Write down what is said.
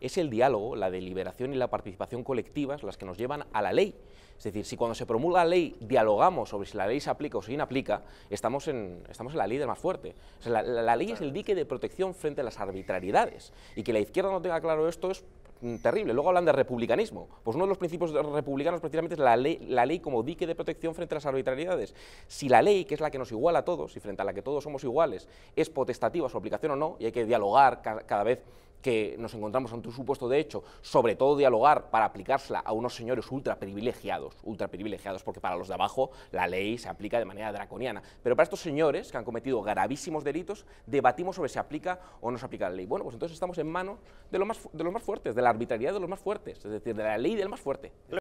es el diálogo, la deliberación y la participación colectivas las que nos llevan a la ley. Es decir, si cuando se promulga la ley dialogamos sobre si la ley se aplica o se inaplica, estamos en, estamos en la ley de más fuerte. la, ley es el dique de protección frente a las arbitrariedades. Y que la izquierda no tenga claro esto es mm, terrible. Luego hablan de republicanismo. Pues uno de los principios republicanos precisamente es la ley, la ley como dique de protección frente a las arbitrariedades. Si la ley, que es la que nos iguala a todos y frente a la que todos somos iguales, es potestativa su aplicación o no, y hay que dialogar cada vez que nos encontramos ante un supuesto de hecho, sobre todo dialogar para aplicársela a unos señores ultra privilegiados, ultra privilegiados, porque para los de abajo la ley se aplica de manera draconiana. Pero para estos señores que han cometido gravísimos delitos, debatimos sobre si aplica o no se aplica la ley. Bueno, pues entonces estamos en manos de, más, de los más fuertes, de la arbitrariedad de los más fuertes, es decir, de la ley del más fuerte.